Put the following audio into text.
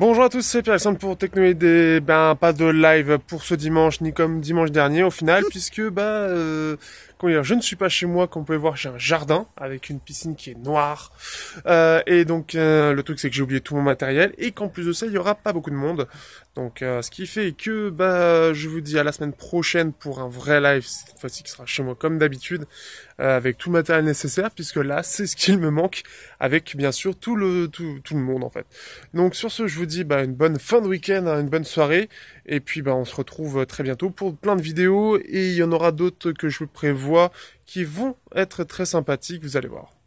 Bonjour à tous, c'est Pierre-Alexandre pour Technoidé. Ben, pas de live pour ce dimanche, ni comme dimanche dernier au final, puisque ben, euh, je ne suis pas chez moi, comme vous pouvez voir, j'ai un jardin avec une piscine qui est noire. Euh, et donc, euh, le truc, c'est que j'ai oublié tout mon matériel, et qu'en plus de ça, il n'y aura pas beaucoup de monde. Donc, euh, ce qui fait que ben, je vous dis à la semaine prochaine pour un vrai live, cette fois-ci qui sera chez moi comme d'habitude, avec tout le matériel nécessaire, puisque là, c'est ce qu'il me manque, avec bien sûr tout le, tout le monde en fait. Donc, sur ce, je vous bah, une bonne fin de week-end, hein, une bonne soirée. Et puis bah, on se retrouve euh, très bientôt pour plein de vidéos. Et il y en aura d'autres que je prévois qui vont être très sympathiques, vous allez voir.